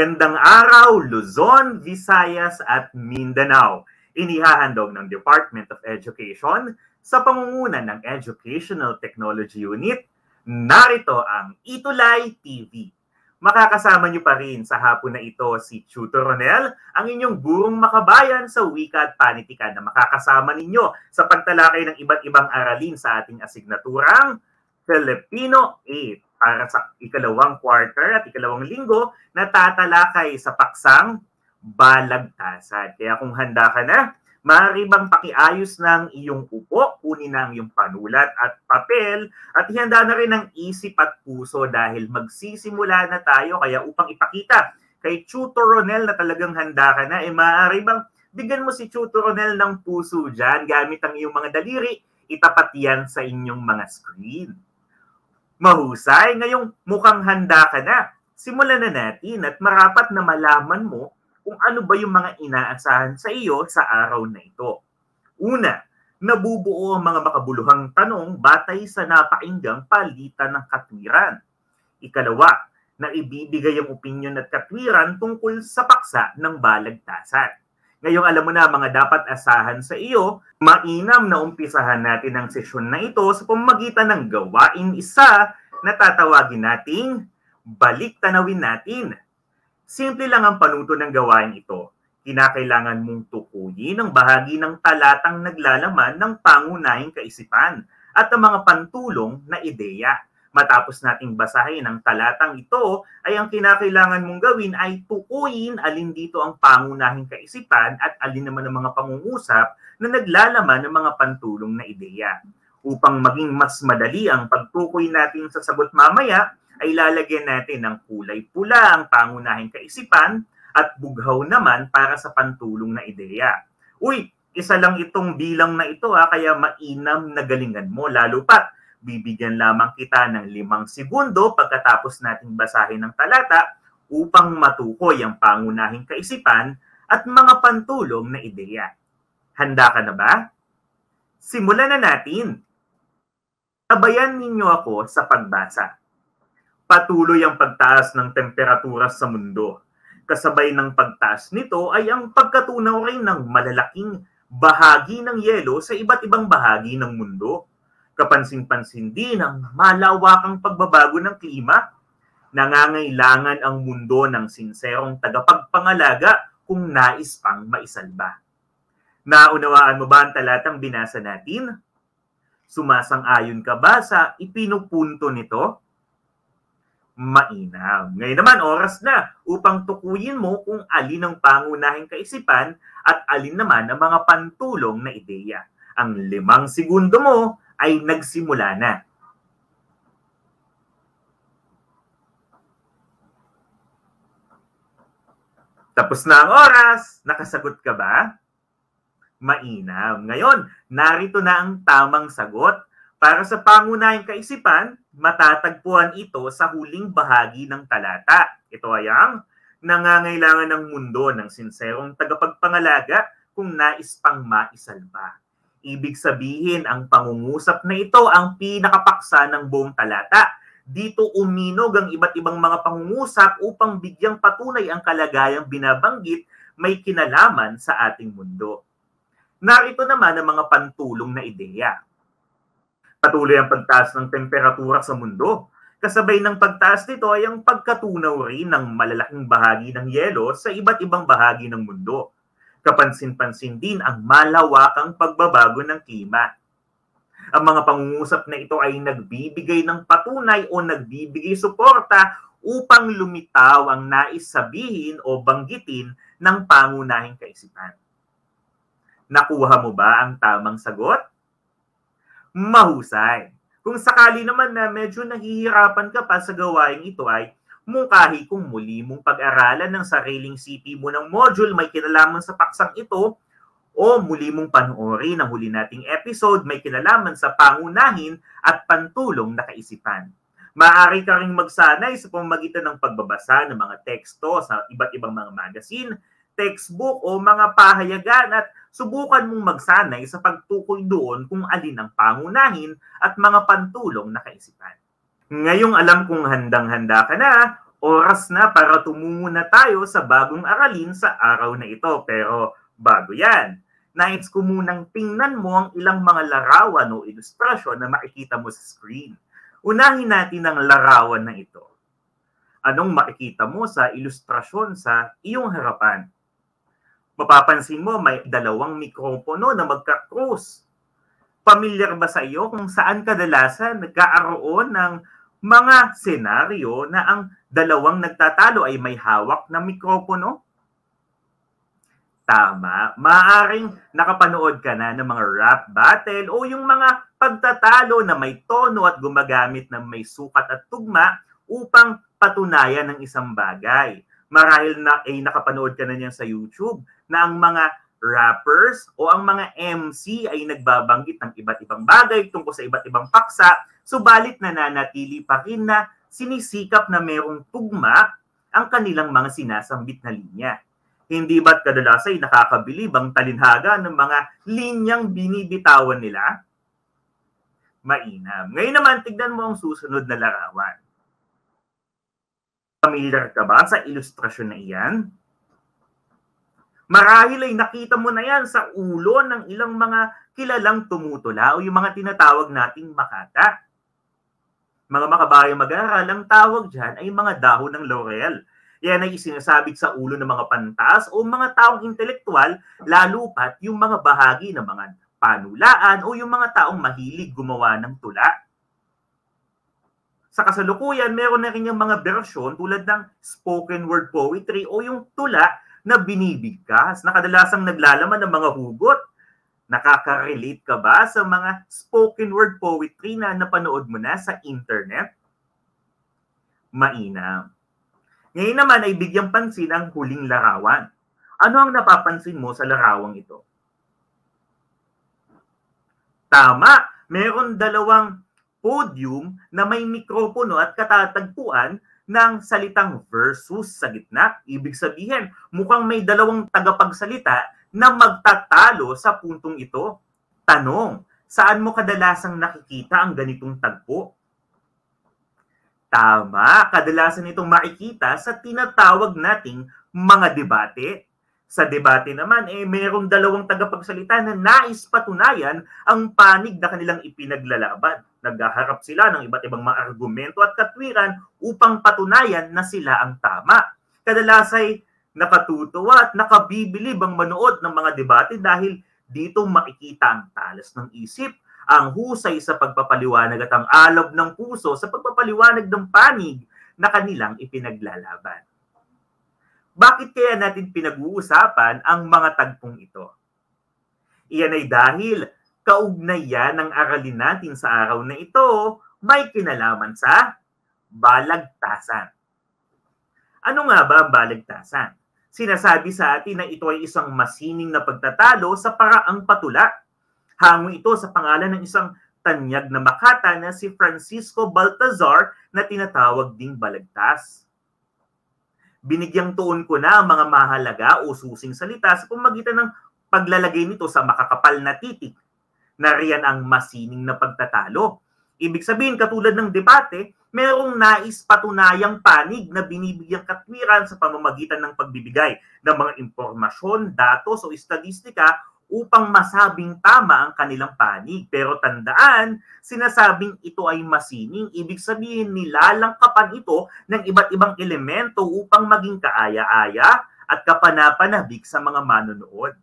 Magandang araw, Luzon, Visayas at Mindanao. Inihahandog ng Department of Education sa pangunguna ng Educational Technology Unit, narito ang Itulay TV. Makakasama niyo pa rin sa hapon na ito si Tutor Ronel, ang inyong gurong makabayan sa wika at panitika na makakasama ninyo sa pagtalakay ng iba't ibang aralin sa ating asignaturang Filipino 8 para sa ikalawang quarter at ikalawang linggo na tatalakay sa paksang balagtasan. Kaya kung handa ka na, maaari bang pakiayos ng iyong upo, kunin na ang iyong panulat at papel, at ihanda na rin ang isip at puso dahil magsisimula na tayo. Kaya upang ipakita kay Chuto Ronel na talagang handa ka na, eh maaari bang bigyan mo si Chuto Ronel ng puso dyan gamit ang iyong mga daliri, itapat yan sa inyong mga screen mahusay. Ngayong mukhang handa ka na. Simulan na natin at marapat na malaman mo kung ano ba yung mga inaasahan sa iyo sa araw na ito. Una, nabubuo ang mga makabuluhang tanong batay sa napakinggang palitan ng katwiran. Ikalawa, na ibibigay ang opinyon at katwiran tungkol sa paksa ng balagtasan. Ngayong alam mo na mga dapat asahan sa iyo, mainam na umpisahan natin ang sesyon na ito sa pamamagitan ng gawain isa na tatawagin nating balik tanawin natin. Simple lang ang panuto ng gawain ito. Kinakailangan mong tukuyin ang bahagi ng talatang naglalaman ng pangunahing kaisipan at ang mga pantulong na ideya. Matapos nating basahin ang talatang ito, ay ang kinakailangan mong gawin ay tukuyin alin dito ang pangunahing kaisipan at alin naman ang mga pangungusap na naglalaman ng mga pantulong na ideya. Upang maging mas madali ang pagtukoy natin sa sagot mamaya, ay lalagyan natin ng kulay pula ang pangunahing kaisipan at bughaw naman para sa pantulong na ideya. Uy, isa lang itong bilang na ito ha, ah, kaya mainam na galingan mo lalo pa bibigyan lamang kita ng limang segundo pagkatapos nating basahin ng talata upang matukoy ang pangunahing kaisipan at mga pantulong na ideya. Handa ka na ba? Simulan na natin! Tabayan ninyo ako sa pagbasa. Patuloy ang pagtaas ng temperatura sa mundo. Kasabay ng pagtaas nito ay ang pagkatunaw rin ng malalaking bahagi ng yelo sa iba't ibang bahagi ng mundo Kapansin-pansin din ang malawakang pagbabago ng klima. Nangangailangan ang mundo ng sinserong tagapagpangalaga kung nais pang maisalba. Naunawaan mo ba ang talatang binasa natin? Sumasang-ayon ka ba sa ipinupunto nito? Mainam. Ngayon naman, oras na upang tukuyin mo kung alin ang pangunahing kaisipan at alin naman ang mga pantulong na ideya. Ang limang segundo mo ay nagsimula na. Tapos na ang oras. Nakasagot ka ba? Mainam. Ngayon, narito na ang tamang sagot. Para sa pangunahing kaisipan, matatagpuan ito sa huling bahagi ng talata. Ito ay ang nangangailangan ng mundo ng sinserong tagapagpangalaga kung nais pang maisalba. Ibig sabihin, ang pangungusap na ito ang pinakapaksa ng buong talata. Dito uminog ang iba't ibang mga pangungusap upang bigyang patunay ang kalagayang binabanggit may kinalaman sa ating mundo. Narito naman ang mga pantulong na ideya. Patuloy ang pagtaas ng temperatura sa mundo. Kasabay ng pagtaas nito ay ang pagkatunaw rin ng malalaking bahagi ng yelo sa iba't ibang bahagi ng mundo Kapansin-pansin din ang malawakang pagbabago ng klima. Ang mga pangungusap na ito ay nagbibigay ng patunay o nagbibigay suporta upang lumitaw ang nais sabihin o banggitin ng pangunahing kaisipan. Nakuha mo ba ang tamang sagot? Mahusay. Kung sakali naman na medyo nahihirapan ka pa sa gawain ito ay mungkahi kung muli mong pag-aralan ng sariling CP mo ng module may kinalaman sa paksang ito o muli mong panoorin ang huli nating episode may kinalaman sa pangunahin at pantulong na kaisipan. Maaari ka rin magsanay sa pamamagitan ng pagbabasa ng mga teksto sa iba't ibang mga magazine, textbook o mga pahayagan at subukan mong magsanay sa pagtukoy doon kung alin ang pangunahin at mga pantulong na kaisipan. Ngayong alam kong handang-handa ka na, oras na para tumungo na tayo sa bagong aralin sa araw na ito. Pero bago yan, nais ko munang tingnan mo ang ilang mga larawan o ilustrasyon na makikita mo sa screen. Unahin natin ang larawan na ito. Anong makikita mo sa ilustrasyon sa iyong harapan? Mapapansin mo may dalawang mikropono na magka-cross. Pamilyar ba sa iyo kung saan kadalasan nagkaaroon ng mga senaryo na ang dalawang nagtatalo ay may hawak na mikropono? Tama, maaring nakapanood ka na ng mga rap battle o yung mga pagtatalo na may tono at gumagamit ng may sukat at tugma upang patunayan ng isang bagay. Marahil na, ay eh, nakapanood ka na niyan sa YouTube na ang mga rappers o ang mga MC ay nagbabanggit ng iba't ibang bagay tungkol sa iba't ibang paksa, subalit nananatili pa rin na sinisikap na merong tugma ang kanilang mga sinasambit na linya. Hindi ba't kadalas nakakabilib ang talinhaga ng mga linyang binibitawan nila? Mainam. Ngayon naman, tignan mo ang susunod na larawan. Pamilyar ka ba sa ilustrasyon na iyan? Marahil ay nakita mo na yan sa ulo ng ilang mga kilalang tumutula o yung mga tinatawag nating makata. Mga makabayang mag-aaral, ang tawag dyan ay mga dahon ng laurel. Yan ay isinasabit sa ulo ng mga pantas o mga taong intelektual, lalo pat yung mga bahagi ng mga panulaan o yung mga taong mahilig gumawa ng tula. Sa kasalukuyan, meron na rin yung mga bersyon tulad ng spoken word poetry o yung tula na binibigkas, na kadalasang naglalaman ng mga hugot. Nakaka-relate ka ba sa mga spoken word poetry na napanood mo na sa internet? Mainam. Ngayon naman ay bigyang pansin ang huling larawan. Ano ang napapansin mo sa larawang ito? Tama, meron dalawang podium na may mikropono at katatagpuan ng salitang versus sa gitna. Ibig sabihin, mukhang may dalawang tagapagsalita na magtatalo sa puntong ito. Tanong, saan mo kadalasang nakikita ang ganitong tagpo? Tama, kadalasan itong makikita sa tinatawag nating mga debate. Sa debate naman, eh, mayroong dalawang tagapagsalita na nais patunayan ang panig na kanilang ipinaglalaban. Naghaharap sila ng iba't ibang mga argumento at katwiran upang patunayan na sila ang tama. Kadalas ay nakatutuwa at nakabibilib ang manood ng mga debate dahil dito makikita ang talas ng isip, ang husay sa pagpapaliwanag at ang alab ng puso sa pagpapaliwanag ng panig na kanilang ipinaglalaban. Bakit kaya natin pinag-uusapan ang mga tagpong ito? Iyan ay dahil kaugnayan ng aralin natin sa araw na ito may kinalaman sa balagtasan. Ano nga ba ang balagtasan? Sinasabi sa atin na ito ay isang masining na pagtatalo sa paraang patula. Hango ito sa pangalan ng isang tanyag na makata na si Francisco Baltazar na tinatawag ding balagtas. Binigyang tuon ko na ang mga mahalaga o susing salita sa pamagitan ng paglalagay nito sa makakapal na titik Nariyan ang masining na pagtatalo. Ibig sabihin, katulad ng debate, merong nais patunayang panig na binibigyang katwiran sa pamamagitan ng pagbibigay ng mga impormasyon, datos o estadistika upang masabing tama ang kanilang panig. Pero tandaan, sinasabing ito ay masining. Ibig sabihin, nilalangkapan ito ng iba't ibang elemento upang maging kaaya-aya at kapanapanabik sa mga manonood.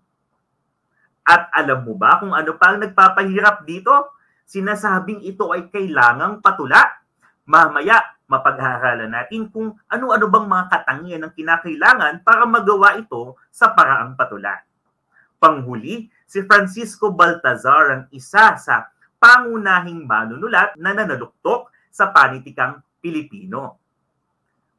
At alam mo ba kung ano pa ang nagpapahirap dito? Sinasabing ito ay kailangang patula. Mamaya, mapag-aaralan natin kung ano-ano bang mga katangian ang kinakailangan para magawa ito sa paraang patula. Panghuli, si Francisco Baltazar ang isa sa pangunahing manunulat na nanaluktok sa panitikang Pilipino.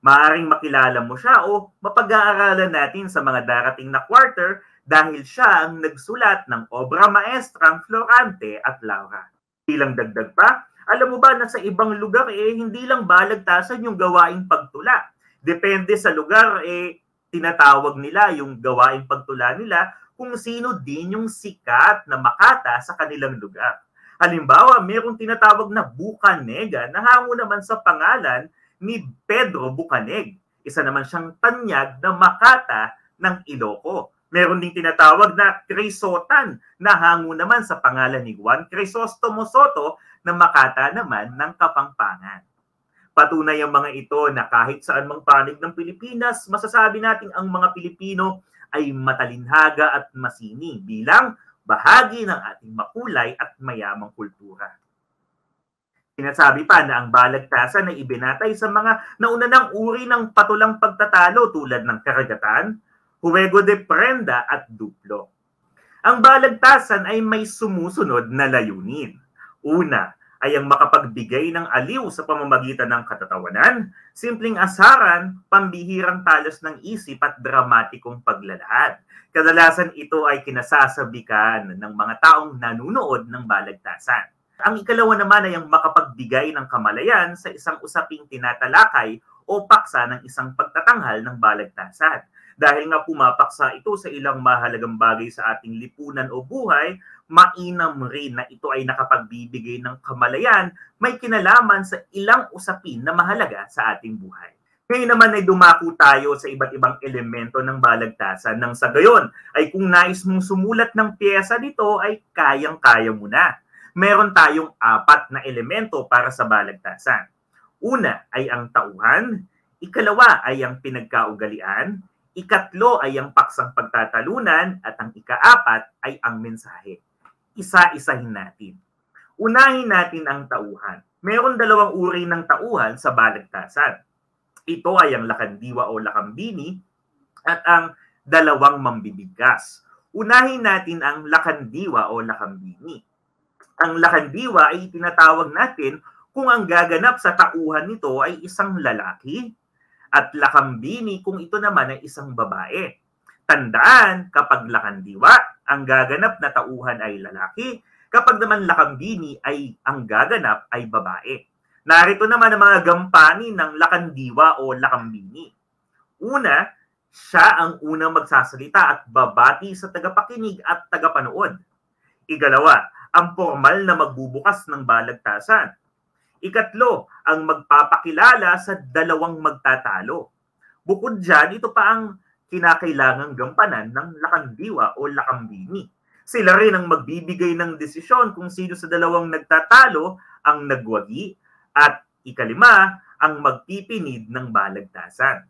Maaring makilala mo siya o mapag-aaralan natin sa mga darating na quarter dahil siya ang nagsulat ng obra maestrang Florante at Laura. Bilang dagdag pa, alam mo ba na sa ibang lugar eh hindi lang balagtasan yung gawaing pagtula. Depende sa lugar eh tinatawag nila yung gawaing pagtula nila kung sino din yung sikat na makata sa kanilang lugar. Halimbawa, mayroong tinatawag na Bukanega na hango naman sa pangalan ni Pedro Bukaneg. Isa naman siyang tanyag na makata ng Iloco. Meron ding tinatawag na Crisotan na hango naman sa pangalan ni Juan Crisostomo Soto na makata naman ng Kapampangan. Patunay ang mga ito na kahit saan mang panig ng Pilipinas, masasabi natin ang mga Pilipino ay matalinhaga at masini bilang bahagi ng ating makulay at mayamang kultura. Sinasabi pa na ang balagtasan ay ibinatay sa mga nauna ng uri ng patulang pagtatalo tulad ng karagatan, huwego de prenda at duplo. Ang balagtasan ay may sumusunod na layunin. Una, ay ang makapagbigay ng aliw sa pamamagitan ng katatawanan, simpleng asaran, pambihirang talos ng isip at dramatikong paglalahad. Kadalasan ito ay kinasasabikan ng mga taong nanunood ng balagtasan. Ang ikalawa naman ay ang makapagbigay ng kamalayan sa isang usaping tinatalakay o paksa ng isang pagtatanghal ng balagtasan. Dahil nga pumapaksa ito sa ilang mahalagang bagay sa ating lipunan o buhay, mainam rin na ito ay nakapagbibigay ng kamalayan may kinalaman sa ilang usapin na mahalaga sa ating buhay. Ngayon naman ay dumako tayo sa iba't ibang elemento ng balagtasan nang sa gayon ay kung nais mong sumulat ng piyesa dito ay kayang-kaya mo na. Meron tayong apat na elemento para sa balagtasan. Una ay ang tauhan, ikalawa ay ang pinagkaugalian, ikatlo ay ang paksang pagtatalunan at ang ikaapat ay ang mensahe isa-isahin natin. Unahin natin ang tauhan. Meron dalawang uri ng tauhan sa baligtasan. Ito ay ang lakandiwa o lakambini at ang dalawang mambibigas. Unahin natin ang lakandiwa o lakambini. Ang lakandiwa ay tinatawag natin kung ang gaganap sa tauhan nito ay isang lalaki at lakambini kung ito naman ay isang babae. Tandaan, kapag lakandiwa, ang gaganap na tauhan ay lalaki, kapag naman lakambini ay ang gaganap ay babae. Narito naman ang mga gampani ng lakandiwa o lakambini. Una, siya ang unang magsasalita at babati sa tagapakinig at tagapanood. Igalawa, ang formal na magbubukas ng balagtasan. Ikatlo, ang magpapakilala sa dalawang magtatalo. Bukod dyan, ito pa ang kinakailangang gampanan ng lakandiwa o lakambini. Sila rin ang magbibigay ng desisyon kung sino sa dalawang nagtatalo ang nagwagi at ikalima ang magpipinid ng balagtasan.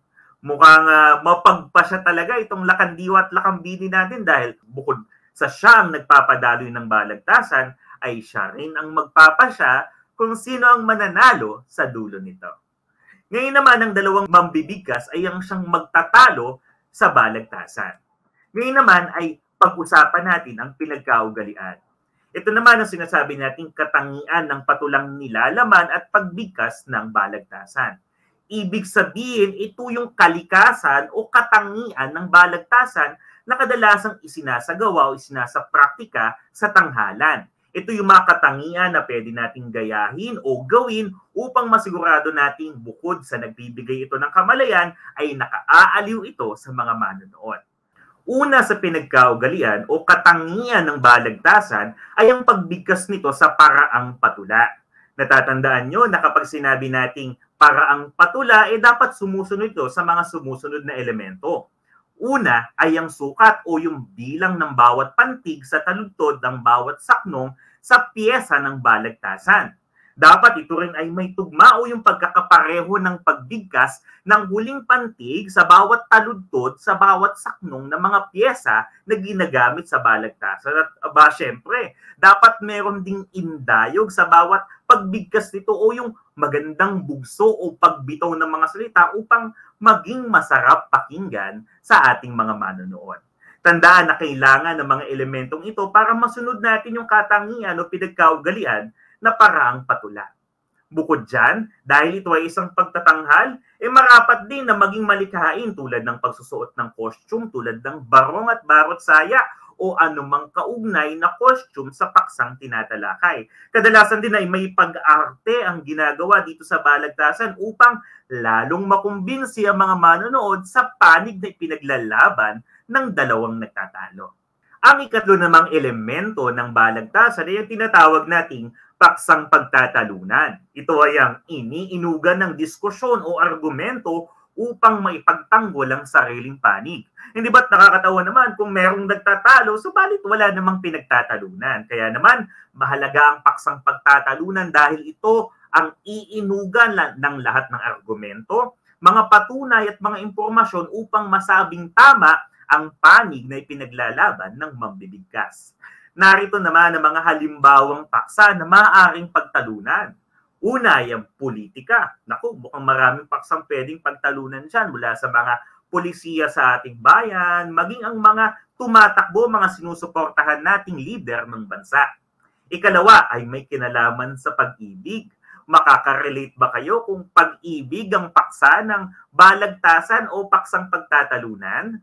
Mukhang uh, mapagpasya talaga itong lakandiwa at lakambini natin dahil bukod sa siya ang nagpapadaloy ng balagtasan, ay siya rin ang magpapasya kung sino ang mananalo sa dulo nito. Ngayon naman, ang dalawang mambibigkas ay ang siyang magtatalo sa balagtasan. Ngayon naman ay pag-usapan natin ang pinagkaugalian. Ito naman ang sinasabi nating katangian ng patulang nilalaman at pagbigkas ng balagtasan. Ibig sabihin, ito yung kalikasan o katangian ng balagtasan na kadalasang isinasagawa o isinasapraktika sa tanghalan. Ito yung mga katangian na pwede nating gayahin o gawin upang masigurado nating bukod sa nagbibigay ito ng kamalayan ay nakaaaliw ito sa mga manonood. Una sa pinagkaugalian o katangian ng balagtasan ay ang pagbigkas nito sa paraang patula. Natatandaan nyo na kapag sinabi nating paraang patula, eh dapat sumusunod ito sa mga sumusunod na elemento. Una ay ang sukat o yung bilang ng bawat pantig sa taludtod ng bawat saknong sa piyesa ng balagtasan. Dapat ito rin ay may tugma o yung pagkakapareho ng pagbigkas ng huling pantig sa bawat taludtod sa bawat saknong ng mga piyesa na ginagamit sa balagtasan. At aba, syempre, dapat meron ding indayog sa bawat pagbigkas nito o yung magandang bugso o pagbitaw ng mga salita upang maging masarap pakinggan sa ating mga manonood. Tandaan na kailangan ng mga elementong ito para masunod natin yung katangian o pinagkaugalian na paraang patula. Bukod dyan, dahil ito ay isang pagtatanghal, eh marapat din na maging malikhain tulad ng pagsusuot ng costume, tulad ng barong at barot saya o anumang kaugnay na costume sa paksang tinatalakay. Kadalasan din ay may pag-arte ang ginagawa dito sa balagtasan upang lalong makumbinsi ang mga manonood sa panig na ipinaglalaban ng dalawang nagtatalo. Ang ikatlo namang elemento ng balagtasan ay ang tinatawag nating paksang pagtatalunan. Ito ay ang iniinugan ng diskusyon o argumento upang maipagtanggol ang sariling panig. Hindi ba't nakakatawa naman kung merong nagtatalo, subalit wala namang pinagtatalunan. Kaya naman, mahalaga ang paksang pagtatalunan dahil ito ang iinugan ng lahat ng argumento, mga patunay at mga impormasyon upang masabing tama ang panig na ipinaglalaban ng mambibigkas. Narito naman ang mga halimbawang paksa na maaaring pagtalunan Una, yung politika. Naku, mukhang maraming paksang pwedeng pagtalunan dyan mula sa mga polisiya sa ating bayan, maging ang mga tumatakbo, mga sinusuportahan nating lider ng bansa. Ikalawa ay may kinalaman sa pag-ibig. Makaka-relate ba kayo kung pag-ibig ang paksa ng balagtasan o paksang pagtatalunan?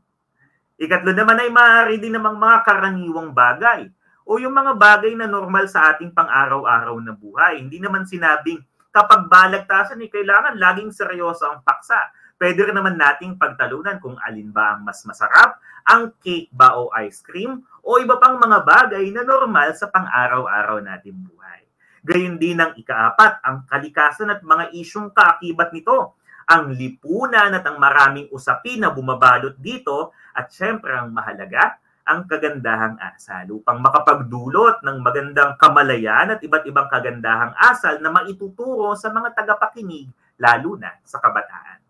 Ikatlo naman ay maaari din namang mga karaniwang bagay o yung mga bagay na normal sa ating pang-araw-araw na buhay. Hindi naman sinabing kapag balagtasan ay eh, kailangan laging seryoso ang paksa. Pwede rin naman nating pagtalunan kung alin ba ang mas masarap, ang cake ba o ice cream, o iba pang mga bagay na normal sa pang-araw-araw nating buhay. Gayun din ang ikaapat, ang kalikasan at mga isyong kaakibat nito. Ang lipunan at ang maraming usapin na bumabalot dito at syempre ang mahalaga, ang kagandahang asal upang makapagdulot ng magandang kamalayan at iba't ibang kagandahang asal na maituturo sa mga tagapakinig lalo na sa kabataan.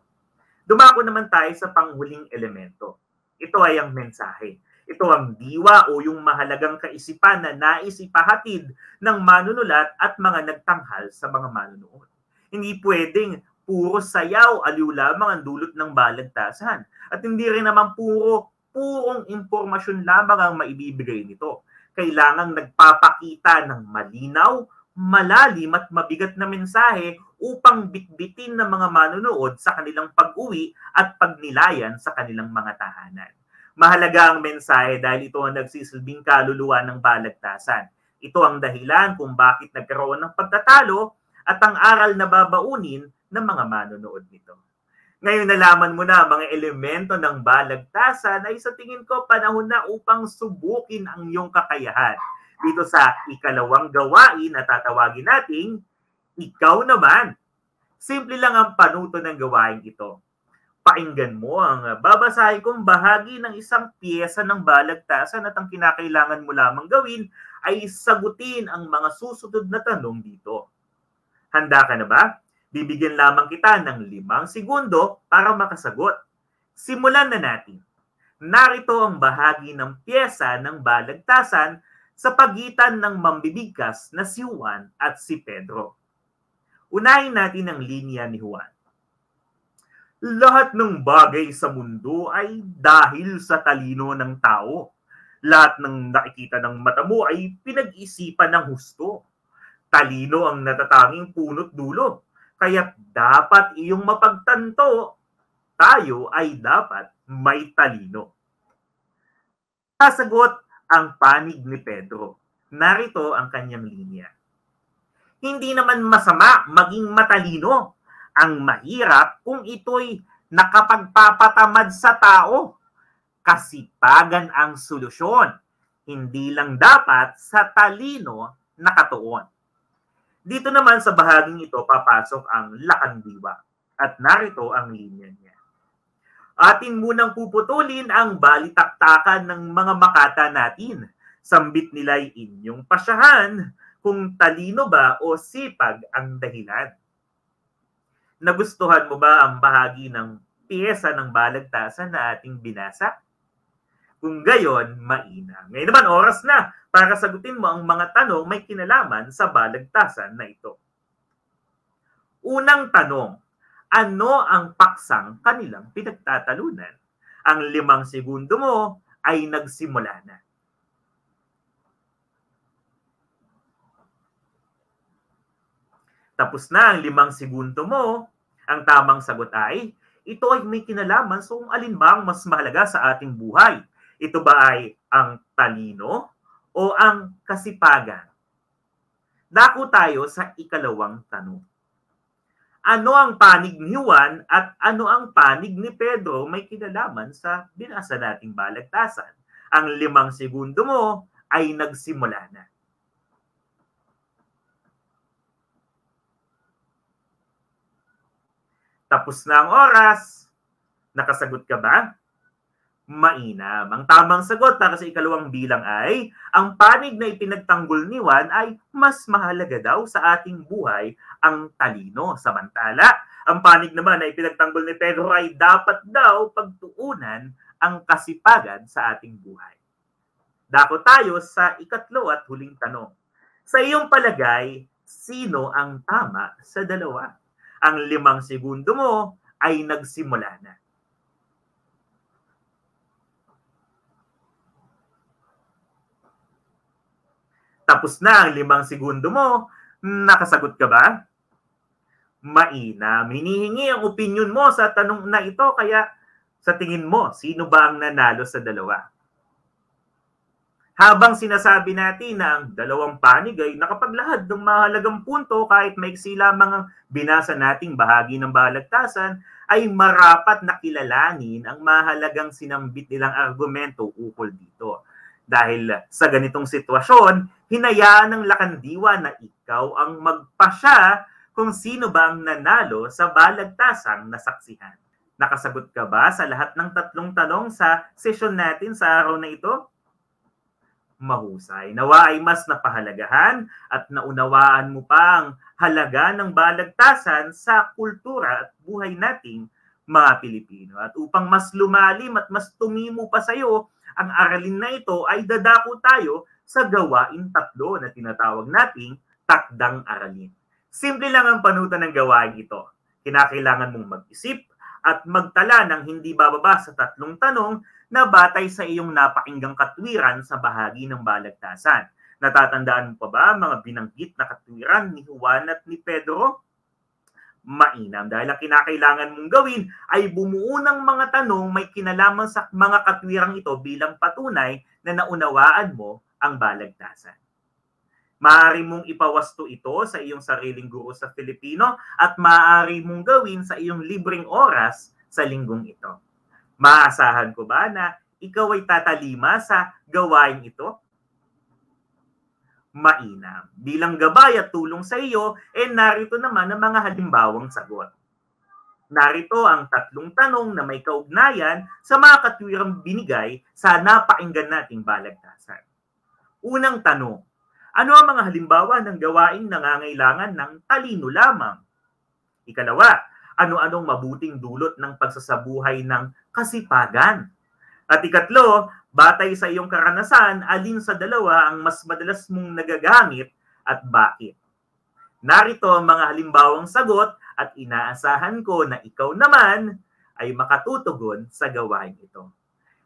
Dumako naman tayo sa panghuling elemento. Ito ay ang mensahe. Ito ang diwa o yung mahalagang kaisipan na nais ipahatid ng manunulat at mga nagtanghal sa mga manunood. Hindi pwedeng puro sayaw, aliw lamang ang dulot ng balagtasan. At hindi rin naman puro purong impormasyon lamang ang maibibigay nito. Kailangang nagpapakita ng malinaw, malalim at mabigat na mensahe upang bitbitin ng mga manunood sa kanilang pag-uwi at pagnilayan sa kanilang mga tahanan. Mahalaga ang mensahe dahil ito ang nagsisilbing kaluluwa ng balagtasan. Ito ang dahilan kung bakit nagkaroon ng pagtatalo at ang aral na babaunin ng mga manonood nito. Ngayon nalaman mo na mga elemento ng balagtasan ay sa tingin ko panahon na upang subukin ang iyong kakayahan. Dito sa ikalawang gawain na tatawagin nating ikaw naman. Simple lang ang panuto ng gawain ito. Painggan mo ang babasahin kong bahagi ng isang piyesa ng balagtasan at ang kinakailangan mo lamang gawin ay sagutin ang mga susunod na tanong dito. Handa ka na ba? Bibigyan lamang kita ng limang segundo para makasagot. Simulan na natin. Narito ang bahagi ng pyesa ng balagtasan sa pagitan ng mambibigkas na si Juan at si Pedro. Unahin natin ang linya ni Juan. Lahat ng bagay sa mundo ay dahil sa talino ng tao. Lahat ng nakikita ng mata mo ay pinag-isipan ng husto. Talino ang natatanging punot dulo. Kaya dapat iyong mapagtanto, tayo ay dapat may talino. Kasagot ang panig ni Pedro. Narito ang kanyang linya. Hindi naman masama maging matalino. Ang mahirap kung ito'y nakapagpapatamad sa tao. Kasi pagan ang solusyon, hindi lang dapat sa talino nakatuon. Dito naman sa bahaging ito papasok ang lakandiwa at narito ang linya niya. Atin munang puputulin ang balitaktakan ng mga makata natin. Sambit nila'y inyong pasyahan kung talino ba o sipag ang dahilan. Nagustuhan mo ba ang bahagi ng piyesa ng balagtasan na ating binasa? Kung gayon, mainam. Ngayon naman, oras na para sagutin mo ang mga tanong may kinalaman sa balagtasan na ito. Unang tanong, ano ang paksang kanilang pinagtatalunan? Ang limang segundo mo ay nagsimula na. Tapos na ang limang segundo mo, ang tamang sagot ay, ito ay may kinalaman sa kung alin ba ang mas mahalaga sa ating buhay ito ba ay ang talino o ang kasipagan? Dako tayo sa ikalawang tanong. Ano ang panig ni Juan at ano ang panig ni Pedro may kinalaman sa binasa nating balagtasan? Ang limang segundo mo ay nagsimula na. Tapos na ang oras. Nakasagot ka ba? mainam. Ang tamang sagot para sa ikalawang bilang ay, ang panig na ipinagtanggol ni Juan ay mas mahalaga daw sa ating buhay ang talino. Samantala, ang panig naman na ipinagtanggol ni Pedro ay dapat daw pagtuunan ang kasipagan sa ating buhay. Dako tayo sa ikatlo at huling tanong. Sa iyong palagay, sino ang tama sa dalawa? Ang limang segundo mo ay nagsimula na. Tapos na ang limang segundo mo. Nakasagot ka ba? Mainam. Hinihingi ang opinion mo sa tanong na ito. Kaya sa tingin mo, sino ba ang nanalo sa dalawa? Habang sinasabi natin na ang dalawang panig ay nakapaglahad ng mahalagang punto kahit maiksi lamang ang binasa nating bahagi ng balagtasan, ay marapat na kilalanin ang mahalagang sinambit nilang argumento ukol dito. Dahil sa ganitong sitwasyon, hinayaan ng lakandiwa na ikaw ang magpasya kung sino ba ang nanalo sa balagtasang nasaksihan. Nakasagot ka ba sa lahat ng tatlong tanong sa session natin sa araw na ito? Mahusay. Nawa ay mas napahalagahan at naunawaan mo pa ang halaga ng balagtasan sa kultura at buhay nating mga Pilipino. At upang mas lumalim at mas tumimo pa sa iyo ang aralin na ito ay dadako tayo sa gawain tatlo na tinatawag nating takdang aralin. Simple lang ang panutan ng gawain ito. Kinakailangan mong mag-isip at magtala ng hindi bababa sa tatlong tanong na batay sa iyong napakinggang katwiran sa bahagi ng balagtasan. Natatandaan mo pa ba mga binanggit na katwiran ni Juan at ni Pedro? mainam. Dahil ang kinakailangan mong gawin ay bumuo ng mga tanong may kinalaman sa mga katwirang ito bilang patunay na naunawaan mo ang balagtasan. Maaari mong ipawasto ito sa iyong sariling guro sa Filipino at maaari mong gawin sa iyong libreng oras sa linggong ito. Maasahan ko ba na ikaw ay tatalima sa gawain ito mainam. Bilang gabay at tulong sa iyo, eh narito naman ang mga halimbawang sagot. Narito ang tatlong tanong na may kaugnayan sa mga katwirang binigay sa napakinggan nating balagtasan. Unang tanong, ano ang mga halimbawa ng gawain nangangailangan ng talino lamang? Ikalawa, ano-anong mabuting dulot ng pagsasabuhay ng kasipagan? At ikatlo, Batay sa iyong karanasan, alin sa dalawa ang mas madalas mong nagagamit at bakit? Narito ang mga halimbawang sagot at inaasahan ko na ikaw naman ay makatutugon sa gawain ito.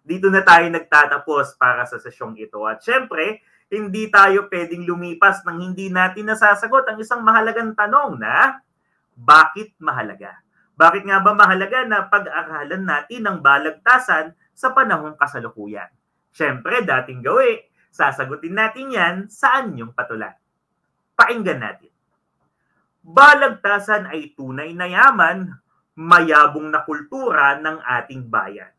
Dito na tayo nagtatapos para sa sesyong ito. At syempre, hindi tayo pwedeng lumipas nang hindi natin nasasagot ang isang mahalagang tanong na bakit mahalaga? Bakit nga ba mahalaga na pag-aralan natin ang balagtasan sa panahong kasalukuyan? Siyempre, dating gawi, sasagutin natin yan saan yung patulan. Painggan natin. Balagtasan ay tunay na yaman, mayabong na kultura ng ating bayan.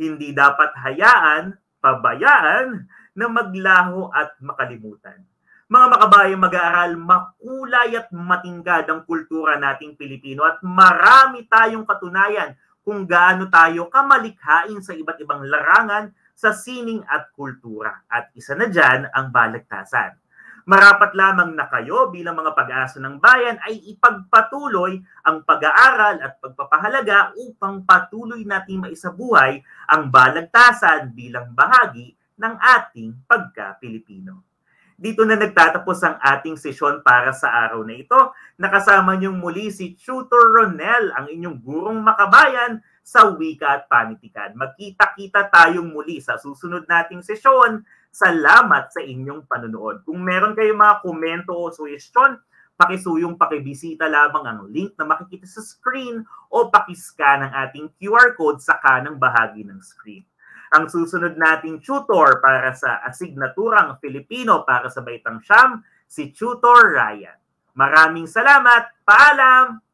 Hindi dapat hayaan, pabayaan na maglaho at makalimutan. Mga makabayang mag-aaral, makulay at matingkad ang kultura nating Pilipino at marami tayong katunayan kung gaano tayo kamalikhain sa iba't ibang larangan sa sining at kultura. At isa na dyan ang baligtasan. Marapat lamang na kayo bilang mga pag-asa ng bayan ay ipagpatuloy ang pag-aaral at pagpapahalaga upang patuloy natin maisabuhay ang balagtasan bilang bahagi ng ating pagka-Pilipino. Dito na nagtatapos ang ating sesyon para sa araw na ito. Nakasama niyong muli si Tutor Ronel, ang inyong gurong makabayan sa wika at panitikan. Magkita-kita tayong muli sa susunod nating sesyon. Salamat sa inyong panonood. Kung meron kayong mga komento o suggestion, pakisuyong pakibisita lamang ang link na makikita sa screen o pakiscan ang ating QR code sa kanang bahagi ng screen. Ang susunod nating tutor para sa asignaturang Filipino para sa Baitang Siyam, si Tutor Ryan. Maraming salamat! Paalam!